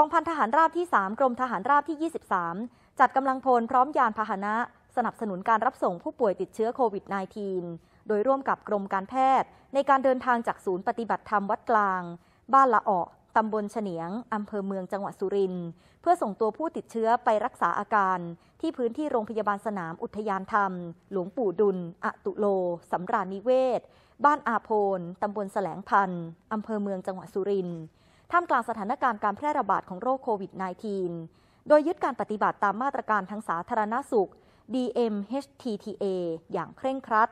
องพันทหารราบที่ 3 กรมทหารราบที่ 23 จัดกำลังพลพร้อมยานพาหนะสนับสนุนการรับส่งผู้ป่วยติดเชื้อโควิด -19 โดยร่วมกับกรมการแพทย์ ในการเดินทางจากศูนย์ปฏิบัติธรรมวัดกลาง บ้านละอ่อตำบลเฉนียงอำเภอเมืองจังหวัดสุรินทร์ เพื่อส่งตัวผู้ติดเชื้อไปรักษาอาการ ที่พื้นที่โรงพยาบาลสนามอุทยานธรรม หลวงปู่ดุล อตุโลสำราญนิเวศ บ้านอาโพนตำบลแสลงพันธ์อำเภอเมืองจังหวัดสุรินทร์ท่ามกลางสถานการณ์การแพร่ระบาดของโรคโควิด -19 โดยยึดการปฏิบัติตามมาตรการทางสาธารณสุข DMHTTA อย่างเคร่งครัด